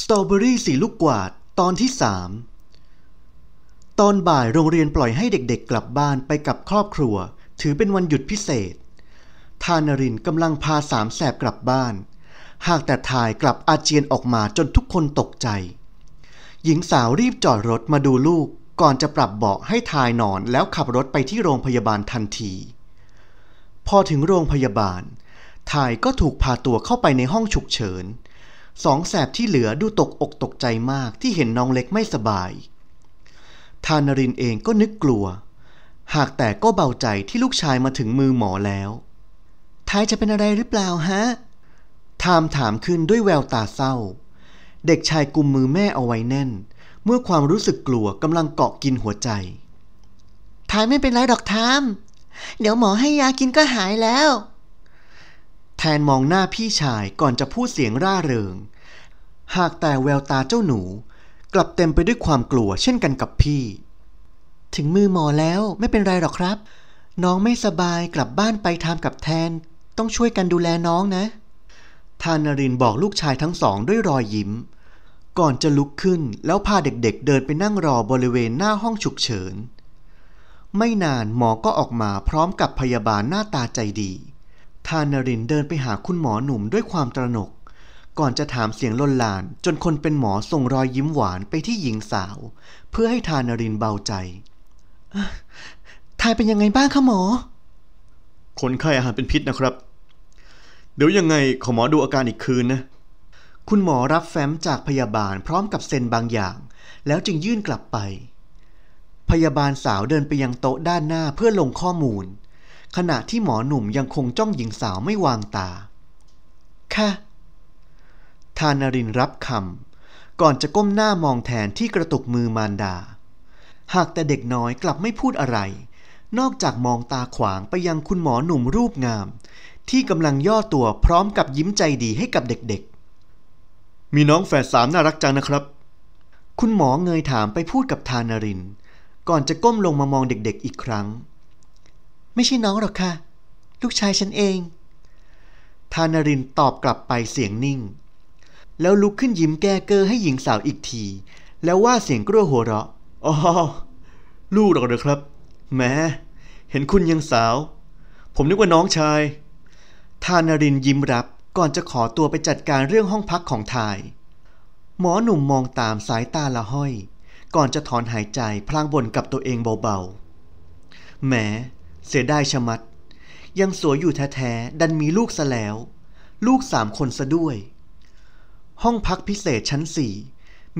สตรอเบอรี่สีลูกกวาด ตอนที่3ตอนบ่ายโรงเรียนปล่อยให้เด็กๆกลับบ้านไปกับครอบครัวถือเป็นวันหยุดพิเศษ ทานรินกำลังพาสามแสบกลับบ้าน หากแต่ถ่ายกลับอาเจียนออกมาจนทุกคนตกใจ หญิงสาวรีบจอดรถมาดูลูกก่อนจะปรับเบาะให้ทายนอนแล้วขับรถไปที่โรงพยาบาลทันที พอถึงโรงพยาบาลทายก็ถูกพาตัวเข้าไปในห้องฉุกเฉินสองแสบที่เหลือดูตกอกตกใจมากที่เห็นน้องเล็กไม่สบาย ทานรินเองก็นึกกลัว หากแต่ก็เบาใจที่ลูกชายมาถึงมือหมอแล้ว ท้ายจะเป็นอะไรหรือเปล่าฮะทามถามขึ้นด้วยแววตาเศร้า เด็กชายกุมมือแม่เอาไว้แน่น เมื่อความรู้สึกกลัวกำลังเกาะกินหัวใจท้ายไม่เป็นไรดอกทาม เดี๋ยวหมอให้ยากินก็หายแล้วแทนมองหน้าพี่ชายก่อนจะพูดเสียงร่าเริง หากแต่แววตาเจ้าหนู กลับเต็มไปด้วยความกลัวเช่นกันกับพี่ ถึงมือหมอแล้วไม่เป็นไรหรอกครับ น้องไม่สบายกลับบ้านไปทำกับแทนต้องช่วยกันดูแลน้องนะทานรินบอกลูกชายทั้งสองด้วยรอยยิ้ม ก่อนจะลุกขึ้นแล้วพาเด็กๆเเดินไปนั่งรอบริเวณหน้าห้องฉุกเฉินไม่นานหมอก็ออกมาพร้อมกับพยาบาลหน้าตาใจดีทานารินเดินไปหาคุณหมอหนุ่มด้วยความตระหนก ก่อนจะถามเสียงลนลาน จนคนเป็นหมอส่งรอยยิ้มหวานไปที่หญิงสาว เพื่อให้ทานารินเบาใจ ทายเป็นยังไงบ้างคะหมอ คนไข้อาหารเป็นพิษนะครับ เดี๋ยวยังไงขอหมอดูอาการอีกคืนนะ คุณหมอรับแฟ้มจากพยาบาลพร้อมกับเซ็นบางอย่าง แล้วจึงยื่นกลับไป พยาบาลสาวเดินไปยังโต๊ะด้านหน้าเพื่อลงข้อมูลขณะที่หมอหนุ่มยังคงจ้องหญิงสาวไม่วางตา ค่ะทานารินรับคำก่อนจะก้มหน้ามองแทนที่กระตุกมือมารดา หากแต่เด็กน้อยกลับไม่พูดอะไร นอกจากมองตาขวางไปยังคุณหมอหนุ่มรูปงาม ที่กำลังย่อตัวพร้อมกับยิ้มใจดีให้กับเด็กๆ มีน้องแฝดสามน่ารักจังนะครับ คุณหมอเงยถามไปพูดกับทานารินก่อนจะก้มลงมามองเด็กๆ อีกครั้งไม่ใช่น้องหรอกค่ะ ลูกชายฉันเอง ธานรินตอบกลับไปเสียงนิ่ง แล้วลุกขึ้นยิ้มแก้เกอให้หญิงสาวอีกที แล้วว่าเสียงกลัวหัวเราะอ๋อลูกหรอกเนอครับ แหม เห็นคุณยังสาว ผมนึกว่าน้องชาย ธานรินยิ้มรับก่อนจะขอตัวไปจัดการเรื่องห้องพักของทาย หมอหนุ่มมองตามสายตาละห้อย ก่อนจะถอนหายใจพลางบ่นกับตัวเองเบาๆ แหมเสียดายชะมัด ยังสวยอยู่แท้ ๆ ดันมีลูกซะแล้ว ลูกสามคนซะด้วย ห้องพักพิเศษชั้นสี่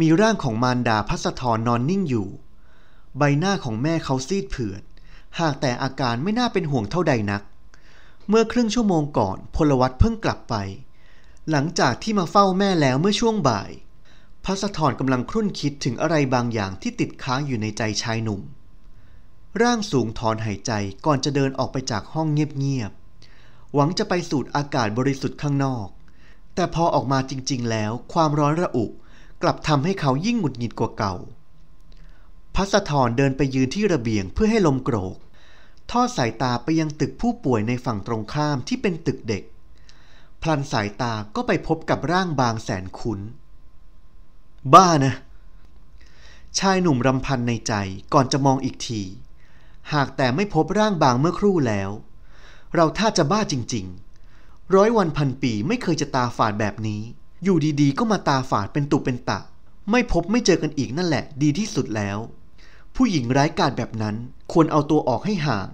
มีร่างของมารดาพัสธรนอนนิ่งอยู่ ใบหน้าของแม่เขาซีดเผือด หากแต่อาการไม่น่าเป็นห่วงเท่าใดนัก เมื่อครึ่งชั่วโมงก่อน พลวัตเพิ่งกลับไป หลังจากที่มาเฝ้าแม่แล้วเมื่อช่วงบ่ายพัสธรกำลังครุ่นคิดถึงอะไรบางอย่างที่ติดค้างอยู่ในใจชายหนุ่มร่างสูงถอนหายใจก่อนจะเดินออกไปจากห้องเงียบๆ หวังจะไปสูดอากาศบริสุทธิ์ข้างนอก แต่พอออกมาจริง ๆ แล้วความร้อนระอุกลับทำให้เขายิ่งหงุดหงิดกว่าเก่า พัสธรเดินไปยืนที่ระเบียงเพื่อให้ลมโกรก ทอดสายตาไปยังตึกผู้ป่วยในฝั่งตรงข้ามที่เป็นตึกเด็ก พลันสายตาก็ไปพบกับร่างบางแสนคุ้นบ้านะ ชายหนุ่มรำพันในใจก่อนจะมองอีกทีหากแต่ไม่พบร่างบางเมื่อครู่แล้ว เราถ้าจะบ้าจริงๆ ร้อยวันพันปีไม่เคยจะตาฝาดแบบนี้ อยู่ดีๆ ก็มาตาฝาดเป็นตุเป็นตะ ไม่พบไม่เจอกันอีกนั่นแหละดีที่สุดแล้ว ผู้หญิงร้ายกาจแบบนั้นควรเอาตัวออกให้ห่าง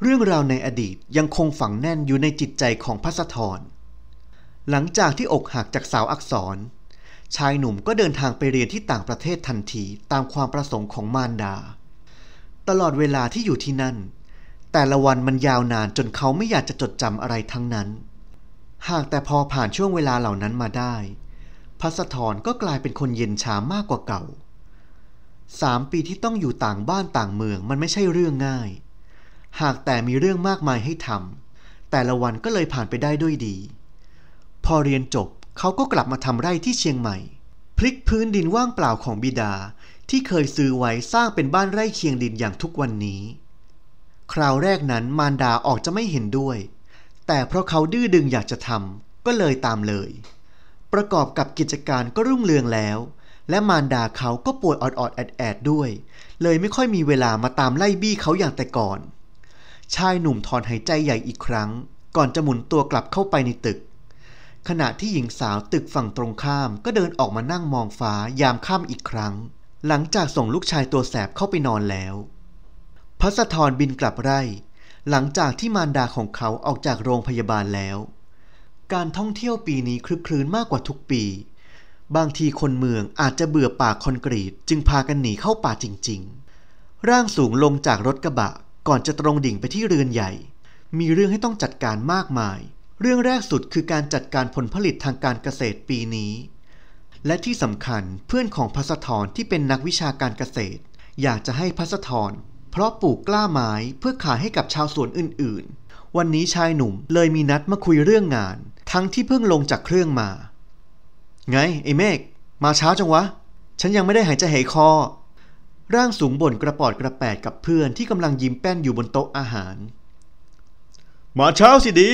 เรื่องราวในอดีตยังคงฝังแน่นอยู่ในจิตใจของพัสธรหลังจากที่อกหักจากสาวอักษร ชายหนุ่มก็เดินทางไปเรียนที่ต่างประเทศทันทีตามความประสงค์ของมารดาตลอดเวลาที่อยู่ที่นั่น แต่ละวันมันยาวนานจนเขาไม่อยากจะจดจำอะไรทั้งนั้น หากแต่พอผ่านช่วงเวลาเหล่านั้นมาได้พัสธรก็กลายเป็นคนเย็นชามากกว่าเก่าสามปีที่ต้องอยู่ต่างบ้านต่างเมือง มันไม่ใช่เรื่องง่าย หากแต่มีเรื่องมากมายให้ทำแต่ละวันก็เลยผ่านไปได้ด้วยดี พอเรียนจบเขาก็กลับมาทำไร่ที่เชียงใหม่ พลิกพื้นดินว่างเปล่าของบิดาที่เคยซื้อไว้สร้างเป็นบ้านไร่เคียงดินอย่างทุกวันนี้ คราวแรกนั้นมารดาออกจะไม่เห็นด้วย แต่เพราะเขาดื้อดึงอยากจะทำก็เลยตามเลย ประกอบกับกิจการก็รุ่งเรืองแล้ว และมารดาเขาก็ป่วยออดๆแอดแอดด้วยเลยไม่ค่อยมีเวลามาตามไล่บี้เขาอย่างแต่ก่อน ชายหนุ่มถอนหายใจใหญ่อีกครั้งก่อนจะหมุนตัวกลับเข้าไปในตึก ขณะที่หญิงสาวตึกฝั่งตรงข้ามก็เดินออกมานั่งมองฟ้ายามค่ำอีกครั้งหลังจากส่งลูกชายตัวแสบเข้าไปนอนแล้วพรัสธรบินกลับไร่ หลังจากที่มารดาของเขาออกจากโรงพยาบาลแล้ว การท่องเที่ยวปีนี้คลึกคลื้นมากกว่าทุกปี บางทีคนเมืองอาจจะเบื่อป่าคอนกรีต จึงพากันหนีเข้าป่าจริง ๆ ร่างสูงลงจากรถกระบะ ก่อนจะตรงดิ่งไปที่เรือนใหญ่ มีเรื่องให้ต้องจัดการมากมาย เรื่องแรกสุดคือการจัดการผลผลิตทางการเกษตรปีนี้และที่สำคัญเพื่อนของพัสธรที่เป็นนักวิชาการเกษตร อยากจะให้พัสธรเพราะปลูกกล้าไม้เพื่อขายให้กับชาวสวนอื่นๆ วันนี้ชายหนุ่มเลยมีนัดมาคุยเรื่องงาน ทั้งที่เพิ่งลงจากเครื่องมา ไง ไอ้เมฆมาเช้าจังวะ ฉันยังไม่ได้หายใจหายคอร่างสูงบ่นกระปอดกระแปดกับเพื่อนที่กำลังยิ้มแป้นอยู่บนโต๊ะอาหารมาเช้าสิดี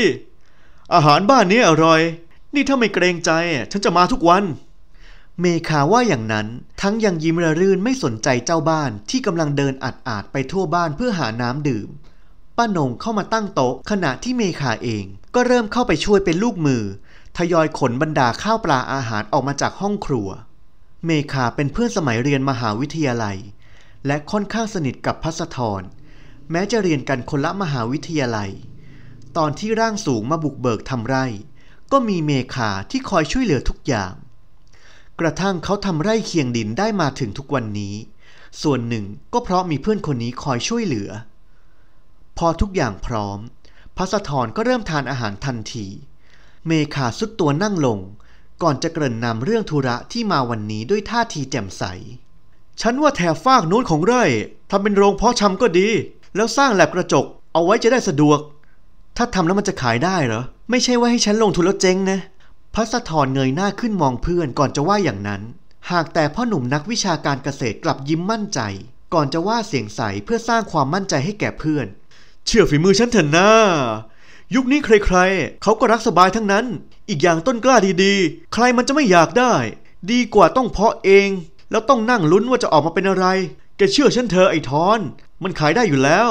อาหารบ้านนี้อร่อย นี่ถ้าไม่เกรงใจฉันจะมาทุกวันเมคาว่าอย่างนั้นทั้งยังยิ้มระรื่นไม่สนใจเจ้าบ้านที่กำลังเดินอัดอาดไปทั่วบ้านเพื่อหาน้ำดื่ม ป้านงเข้ามาตั้งโต๊ะ ขณะที่เมคาเองก็เริ่มเข้าไปช่วยเป็นลูกมือ ทยอยขนบรรดาข้าวปลาอาหารออกมาจากห้องครัว เมคาเป็นเพื่อนสมัยเรียนมหาวิทยาลัย และค่อนข้างสนิทกับพัสธรแม้จะเรียนกันคนละมหาวิทยาลัย ตอนที่ร่างสูงมาบุกเบิกทำไร่ ก็มีเมคาที่คอยช่วยเหลือทุกอย่างกระทั่งเขาทำไร่เคียงดินได้มาถึงทุกวันนี้ ส่วนหนึ่งก็เพราะมีเพื่อนคนนี้คอยช่วยเหลือ พอทุกอย่างพร้อมพัสอรก็เริ่มทานอาหารทันที เมคาสุดตัวนั่งลง ก่อนจะเกริ่นนำเรื่องธุระที่มาวันนี้ด้วยท่าทีแจ่มใส ฉันว่าแถบฟากนู้นของไร่ทำเป็นโรงเพาะชำก็ดี แล้วสร้างแลบกระจกเอาไว้จะได้สะดวก ถ้าทำแล้วมันจะขายได้เหรอไม่ใช่ว่าให้ฉันลงทุนแล้วเจ๊งนะพัสธรเงยหน้าขึ้นมองเพื่อน ก่อนจะว่าอย่างนั้น หากแต่พ่อหนุ่มนักวิชาการเกษตรกลับยิ้มมั่นใจ ก่อนจะว่าเสียงใสเพื่อสร้างความมั่นใจให้แก่เพื่อน เชื่อฝีมือฉันเถอะนะยุคนี้ใครๆ เขาก็รักสบายทั้งนั้น อีกอย่างต้นกล้าดีๆ ใครมันจะไม่อยากได้ ดีกว่าต้องเพาะเอง แล้วต้องนั่งลุ้นว่าจะออกมาเป็นอะไรแกเชื่อฉันเธอไอ้ทอน มันขายได้อยู่แล้ว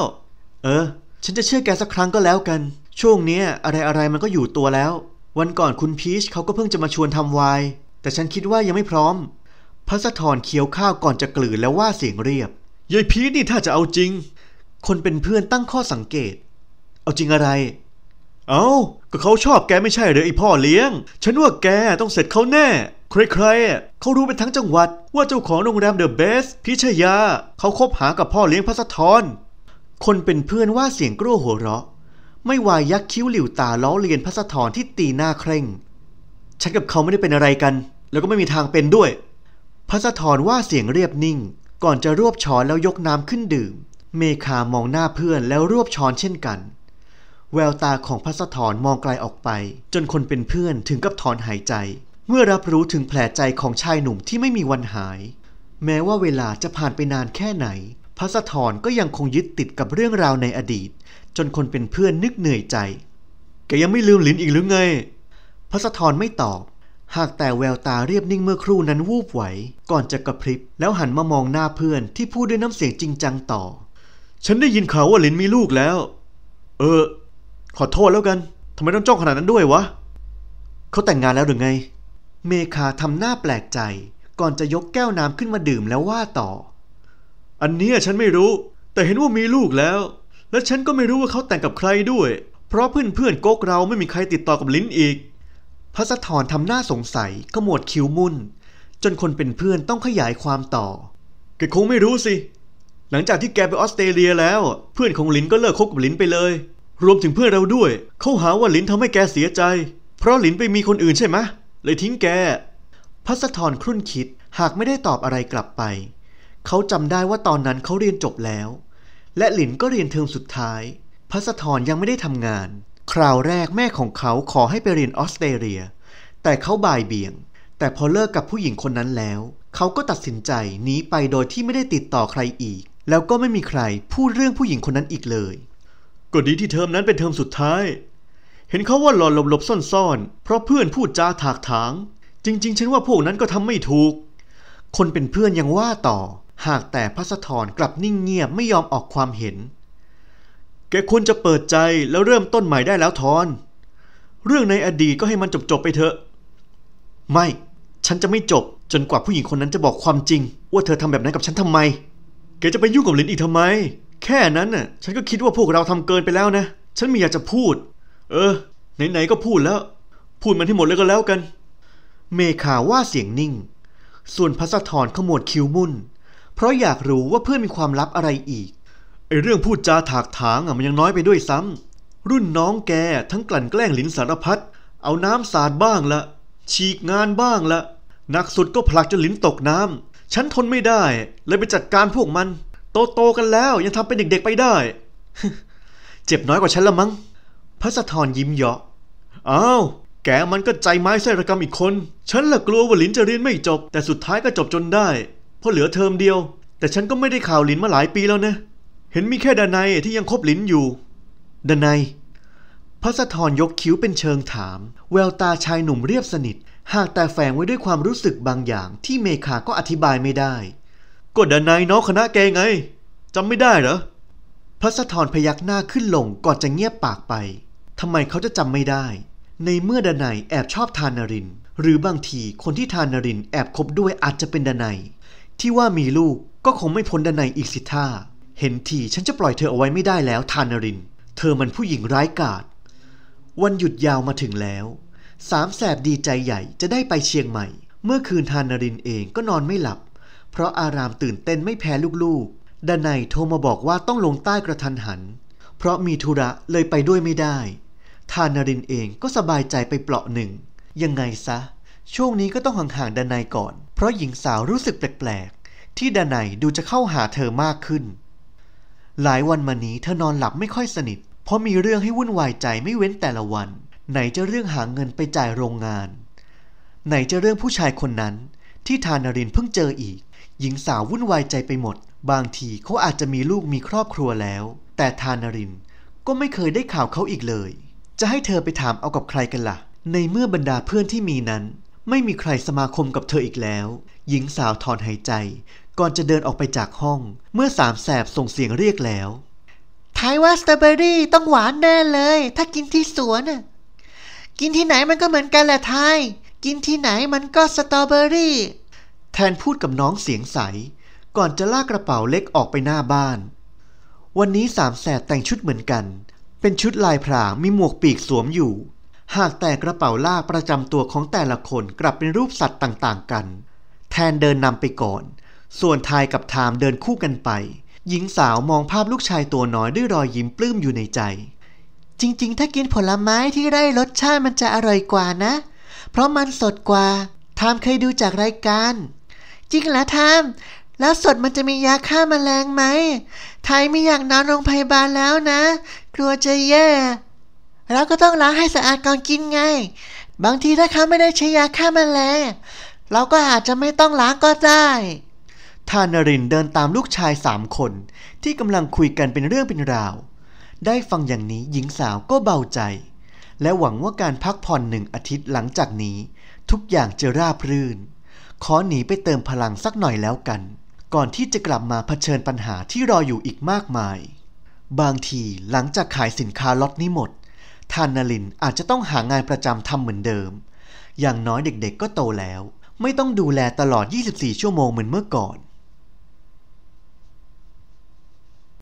เออ ฉันจะเชื่อแกสักครั้งก็แล้วกัน ช่วงนี้อะไรๆมันก็อยู่ตัวแล้ววันก่อนคุณพีชเขาก็เพิ่งจะมาชวนทำไวน์แต่ฉันคิดว่ายังไม่พร้อมพัสธรเคี้ยวข้าวก่อนจะกลืนแล้วว่าเสียงเรียบ ยายพีชนี่ถ้าจะเอาจริง คนเป็นเพื่อนตั้งข้อสังเกต เอาจริงอะไร เอา้าก็เขาชอบแกไม่ใช่หรือไอพ่อเลี้ยงฉันว่าแกต้องเสร็จเขาแน่ใครๆเขารู้เป็นทั้งจังหวัดว่าเจ้าของโรงแรมเดอะเบสพิชยาเขาคบหากับพ่อเลี้ยงพัสธรคนเป็นเพื่อนว่าเสียงกลัวหัวเราะไม่วายยักคิ้วหลิวตาล้อเลียนพัสธรที่ตีหน้าเคร่ง ฉันกับเขาไม่ได้เป็นอะไรกัน แล้วก็ไม่มีทางเป็นด้วย พัสธรว่าเสียงเรียบนิ่ง ก่อนจะรวบช้อนแล้วยกน้ำขึ้นดื่ม เมคา มองหน้าเพื่อนแล้วรวบช้อนเช่นกัน แววตาของพัสธรมองไกลออกไป จนคนเป็นเพื่อนถึงกับถอนหายใจ เมื่อรับรู้ถึงแผลใจของชายหนุ่มที่ไม่มีวันหาย แม้ว่าเวลาจะผ่านไปนานแค่ไหนพัสธรก็ยังคงยึดติดกับเรื่องราวในอดีตจนคนเป็นเพื่อนนึกเหนื่อยใจแกยังไม่ลืมหลินอีกหรือไงพระสะทนไม่ตอบ หากแต่แววตาเรียบนิ่งเมื่อครู่นั้นวูบไหว ก่อนจะกระพริบ แล้วหันมามองหน้าเพื่อนที่พูดด้วยน้ำเสียงจริงจังต่อ ฉันได้ยินข่าวว่าหลินมีลูกแล้ว เออขอโทษแล้วกันทำไมต้องจ้องขนาดนั้นด้วยวะเขาแต่งงานแล้วหรือไง เมคาทำหน้าแปลกใจ ก่อนจะยกแก้วน้ำขึ้นมาดื่มแล้วว่าต่อ อันนี้ฉันไม่รู้ แต่เห็นว่ามีลูกแล้วและฉันก็ไม่รู้ว่าเขาแต่งกับใครด้วย เพราะเพื่อนๆโก๊กเราไม่มีใครติดต่อกับลิ้นอีกพระสะทอนทำหน้าสงสัยขมวดคิ้วมุ่น จนคนเป็นเพื่อนต้องขยายความต่อแกคงไม่รู้สิ หลังจากที่แกไปออสเตรเลียแล้ว เพื่อนของลินก็เลิกคบกับลินไปเลย รวมถึงเพื่อนเราด้วย เขาหาว่าลินทำให้แกเสียใจ เพราะลินไปมีคนอื่นใช่ไหมเลยทิ้งแกพัสทอนครุ่นคิดหากไม่ได้ตอบอะไรกลับไปเขาจำได้ว่าตอนนั้นเขาเรียนจบแล้วและหลินก็เรียนเทอมสุดท้าย พัสธรยังไม่ได้ทำงาน คราวแรกแม่ของเขาขอให้ไปเรียนออสเตรเลีย แต่เขาบ่ายเบี่ยง แต่พอเลิกกับผู้หญิงคนนั้นแล้ว เขาก็ตัดสินใจหนีไปโดยที่ไม่ได้ติดต่อใครอีก แล้วก็ไม่มีใครพูดเรื่องผู้หญิงคนนั้นอีกเลยก็ดีที่เทอมนั้นเป็นเทอมสุดท้าย เห็นเขาว่าหลอนหลบๆซ่อนๆ เพราะเพื่อนพูดจาถากถางจริงๆ ฉันว่าพวกนั้นก็ทำไม่ถูก คนเป็นเพื่อนยังว่าต่อหากแต่พระสะทรกลับนิ่งเงียบไม่ยอมออกความเห็น แกควรจะเปิดใจแล้วเริ่มต้นใหม่ได้แล้วทอน เรื่องในอดีตก็ให้มันจบจบไปเถอะ ไม่ ฉันจะไม่จบ จนกว่าผู้หญิงคนนั้นจะบอกความจริง ว่าเธอทำแบบนั้นกับฉันทำไมแกจะไปยุ่งกับลินอีกทาไม แค่นั้นน่ะ ฉันก็คิดว่าพวกเราทำเกินไปแล้วนะ ฉันไม่อยากจะพูด เออ ไหนๆก็พูดแล้ว พูดมันให้หมดเลยก็แล้วกัน เมขาว่าเสียงนิ่ง ส่วนพัสะอรขมวดคิ้วมุ่นพราะอยากรู้ว่าเพื่อนมีความลับอะไรอีกไอเรื่องพูดจาถากถางอะมันยังน้อยไปด้วยซ้ำ รุ่นน้องแกทั้งกลั่นแกล้งหลินสารพัด เอาน้ำสาดบ้างละ ฉีกงานบ้างละหนักสุดก็ผลักจนหลินตกน้ำ ฉันทนไม่ได้เลยไปจัดการพวกมัน โตโตกันแล้วยังทำเป็นเด็กๆไปได้ เจ็บน้อยกว่าฉันละมั้งพระสะทนยิ้มเยาะอ้าวแกมันก็ใจไม้ไส้ระกรรมอีกคน ฉันละกลัวว่าลินจะเรียนไม่จบ แต่สุดท้ายก็จบจนได้พราะเหลือเทอมเดียว แต่ฉันก็ไม่ได้ข่าวหลินมาหลายปีแล้วนะเห็นมีแค่ดานายที่ยังคบหลินอยู่ดานายพระสะทอนยกคิ้วเป็นเชิงถาม แววตาชายหนุ่มเรียบสนิทหากแต่แฝงไว้ด้วยความรู้สึกบางอย่าง ที่เมคาก็อธิบายไม่ได้ก็ดานายน้องคณะแกไงจำไม่ได้เหรอพระสะทอนพยักหน้าขึ้นลงก่อนจะเงียบปากไปทำไมเขาจะจำไม่ได้ ในเมื่อดานายแอบชอบทานนรินหรือบางทีคนที่ทานนรินแอบคบด้วยอาจจะเป็นดานายที่ว่ามีลูกก็คงไม่พ้นดนใยอีกสิท่าเห็นทีฉันจะปล่อยเธอเอาไว้ไม่ได้แล้ว ทานริน เธอมันผู้หญิงร้ายกาจ วันหยุดยาวมาถึงแล้ว สามแสบดีใจใหญ่จะได้ไปเชียงใหม่ เมื่อคืนทานรินเองก็นอนไม่หลับ เพราะอารามตื่นเต้นไม่แพ้ลูกๆดนใยโทรมาบอกว่าต้องลงใต้กระทันหัน เพราะมีธุระเลยไปด้วยไม่ได้ ทานรินเองก็สบายใจไปเปล่าหนึ่ง ยังไงซะช่วงนี้ก็ต้องห่างๆดานายก่อน เพราะหญิงสาวรู้สึกแปลกๆที่ดานายดูจะเข้าหาเธอมากขึ้น หลายวันมานี้เธอนอนหลับไม่ค่อยสนิท เพราะมีเรื่องให้วุ่นวายใจไม่เว้นแต่ละวัน ไหนจะเรื่องหาเงินไปจ่ายโรงงาน ไหนจะเรื่องผู้ชายคนนั้น ที่ทานารินเพิ่งเจออีก หญิงสาววุ่นวายใจไปหมด บางทีเขาอาจจะมีลูกมีครอบครัวแล้ว แต่ทานารินก็ไม่เคยได้ข่าวเขาอีกเลย จะให้เธอไปถามเอากับใครกันละ่ะ ในเมื่อบรรดาเพื่อนที่มีนั้นไม่มีใครสมาคมกับเธออีกแล้ว หญิงสาวถอนหายใจ ก่อนจะเดินออกไปจากห้อง เมื่อสามแสบส่งเสียงเรียกแล้ว ไทยว่าสตรอเบอรี่ต้องหวานแน่เลย ถ้ากินที่สวนน่ะกินที่ไหนมันก็เหมือนกันแหละไทย กินที่ไหนมันก็สตรอเบอรี่แทนพูดกับน้องเสียงใส ก่อนจะลากกระเป๋าเล็กออกไปหน้าบ้าน วันนี้สามแสบแต่งชุดเหมือนกัน เป็นชุดลายพรางมีหมวกปีกสวมอยู่หากแต่กระเป๋าลากประจำตัวของแต่ละคนกลับเป็นรูปสัตว์ต่าง ๆ กัน แทนเดินนำไปก่อน ส่วนทายกับไทม์เดินคู่กันไป หญิงสาวมองภาพลูกชายตัวน้อยด้วยรอยยิ้มปลื้มอยู่ในใจ จริง ๆ ถ้ากินผลไม้ที่ไร้รสชาติมันจะอร่อยกว่านะ เพราะมันสดกว่าไทม์เคยดูจากรายการจริงเหรอไทม์แล้วสดมันจะมียาฆ่ามาแมลงไหมไทยไม่อยากนอนโรงพยาบาลแล้วนะกลัวจะแย่เราก็ต้องล้างให้สะอาดก่อนกินไง บางทีถ้าเขาไม่ได้ใช้ยาฆ่ามาแมลง เราก็อาจจะไม่ต้องล้างก็ได้ทานรินเดินตามลูกชายสามคน ที่กำลังคุยกันเป็นเรื่องเป็นราว ได้ฟังอย่างนี้หญิงสาวก็เบาใจ และหวังว่าการพักผ่อนหนึ่งอาทิตย์หลังจากนี้ ทุกอย่างจะราบรื่น ขอหนีไปเติมพลังสักหน่อยแล้วกัน ก่อนที่จะกลับมาเผชิญปัญหาที่รออยู่อีกมากมาย บางทีหลังจากขายสินค้าล็อตนี้หมดทานนลินอาจจะต้องหางานประจำทำเหมือนเดิม อย่างน้อยเด็กๆก็โตแล้ว ไม่ต้องดูแลตลอด 24 ชั่วโมงเหมือนเมื่อก่อน